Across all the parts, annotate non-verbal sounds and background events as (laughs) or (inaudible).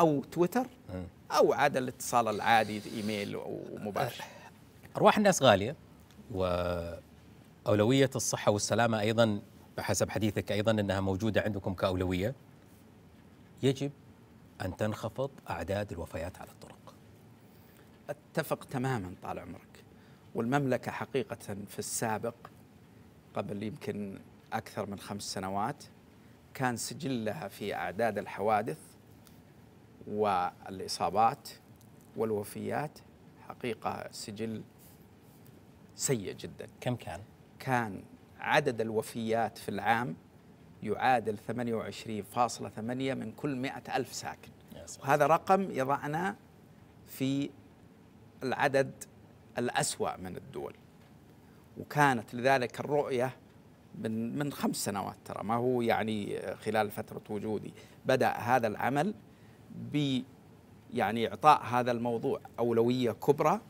او تويتر إيه. او عاد الاتصال العادي ايميل ومباشر أه، ارواح الناس غاليه واولويه الصحه والسلامه ايضا بحسب حديثك ايضا انها موجوده عندكم كاولويه يجب ان تنخفض اعداد الوفيات على الطرق اتفق تماما طال عمرك والمملكه حقيقه في السابق قبل يمكن اكثر من خمس سنوات كان سجلها في اعداد الحوادث والاصابات والوفيات حقيقه سجل سيء جدا. كم كان؟ كان عدد الوفيات في العام يعادل 28.8 من كل 100 ألف ساكن وهذا رقم يضعنا في العدد الأسوأ من الدول وكانت لذلك الرؤية من من خمس سنوات ترى ما هو يعني خلال فترة وجودي بدأ هذا العمل ب يعني اعطاء هذا الموضوع اولويه كبرى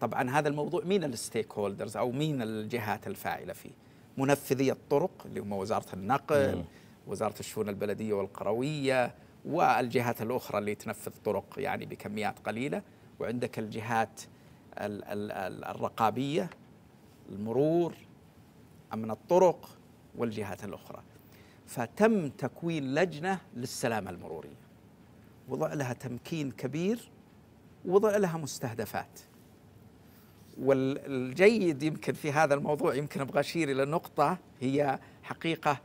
طبعا هذا الموضوع مين الستيك هولدرز او مين الجهات الفاعله فيه منفذي الطرق اللي هم وزاره النقل مم. وزاره الشؤون البلديه والقرويه والجهات الاخرى اللي تنفذ طرق يعني بكميات قليله وعندك الجهات ال ال ال الرقابيه المرور امن الطرق والجهات الاخرى فتم تكوين لجنه للسلامه المروريه وضع لها تمكين كبير وضع لها مستهدفات والجيد يمكن في هذا الموضوع يمكن ابغى اشير الى نقطه هي حقيقه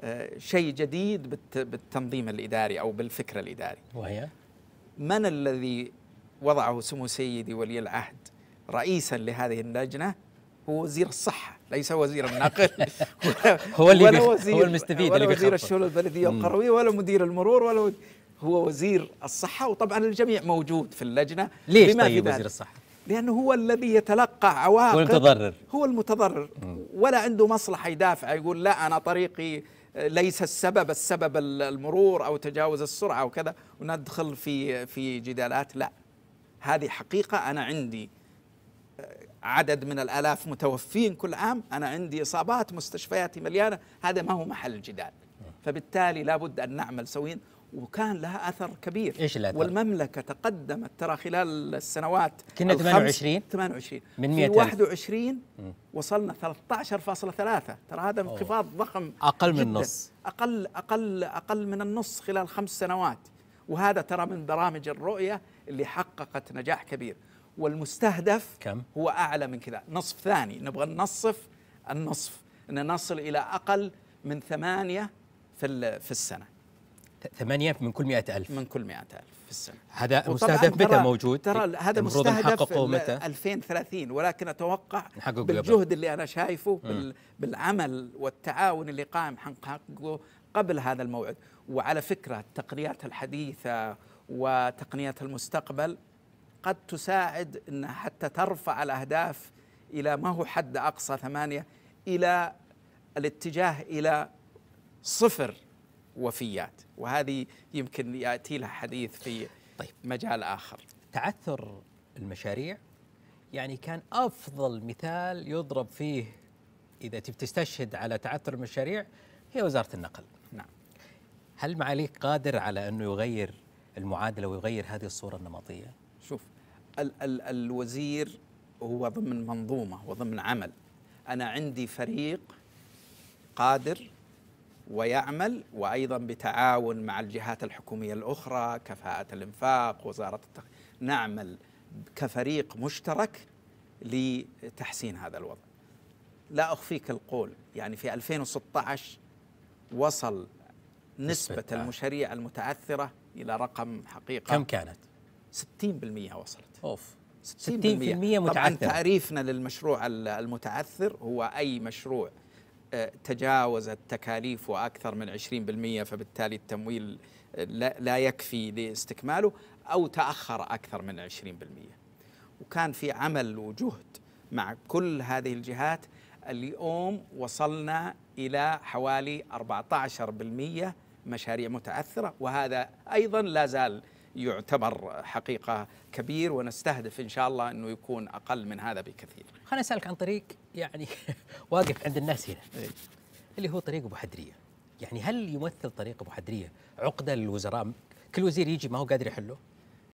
آه، شيء جديد بالتنظيم الاداري او بالفكر الاداري. وهي من الذي وضعه سمو سيدي ولي العهد رئيسا لهذه اللجنه هو وزير الصحه ليس وزير النقل (laughs) هو اللي ولا وزير هو المستفيد ولا اللي وزير الشؤون البلديه والقرويه ولا مدير المرور ولا هو وزير الصحة وطبعا الجميع موجود في اللجنة ليش بما طيب وزير الصحة؟ لأنه هو الذي يتلقى عواقب هو المتضرر هو المتضرر ولا عنده مصلحة يدافع يقول لا أنا طريقي ليس السبب السبب المرور أو تجاوز السرعة وكذا وندخل في في جدالات لا هذه حقيقة أنا عندي آه، عدد من الآلاف متوفين كل عام أنا عندي إصابات مستشفياتي مليانة هذا ما هو محل جدال فبالتالي لابد أن نعمل سويا وكان لها اثر كبير ايش الاثر؟ والمملكه تقدمت ترى خلال السنوات كنا 28 28 من 100 21 وصلنا 13.3 ترى هذا انخفاض ضخم اقل من النص اقل اقل اقل من النص خلال خمس سنوات وهذا ترى من برامج الرؤيه اللي حققت نجاح كبير والمستهدف كم؟ هو اعلى من كذا نصف ثاني نبغى ننصف النصف ان نصل الى اقل من ثمانية في في السنه ثمانية من كل مئة ألف من كل مئة ألف في السنة هذا مستهدف متى موجود؟ ترى هذا مستهدف متى؟ 2030 ولكن أتوقع بالجهد اللي أنا شايفه بال بالعمل والتعاون اللي قائم حنحققه قبل هذا الموعد وعلى فكرة التقنيات الحديثة وتقنيات المستقبل قد تساعد أنها حتى ترفع الأهداف إلى ما هو حد أقصى ثمانية إلى الاتجاه إلى صفر وفيات وهذه يمكن ياتي لها حديث في طيب مجال اخر تعثر المشاريع يعني كان افضل مثال يضرب فيه اذا تبي تستشهد على تعثر المشاريع هي وزاره النقل نعم هل معاليك قادر على انه يغير المعادله ويغير هذه الصوره النمطيه شوف ال- ال- الوزير هو ضمن منظومه وضمن عمل انا عندي فريق قادر ويعمل وأيضا بتعاون مع الجهات الحكومية الأخرى كفاءة الإنفاق وزارة التخ... نعمل كفريق مشترك لتحسين هذا الوضع لا أخفيك القول يعني في 2016 وصل نسبة آه. المشاريع المتعثرة إلى رقم حقيقة كم كانت؟ 60% وصلت أوف 60%, 60 متعثر طبعا تعريفنا للمشروع المتعثر هو أي مشروع تجاوزت التكاليف أكثر من 20% فبالتالي التمويل لا يكفي لاستكماله أو تأخر أكثر من 20% وكان في عمل وجهد مع كل هذه الجهات اليوم وصلنا إلى حوالي 14% مشاريع متعثرة وهذا أيضا لا زال يعتبر حقيقة كبير ونستهدف إن شاء الله أنه يكون أقل من هذا بكثير خليني أسألك عن طريق يعني (laughs) واقف عند الناس هنا إيه. اللي هو طريق أبو حدرية يعني هل يمثل طريق أبو حدرية عقدة للوزراء كل وزير يجي ما هو قادر يحله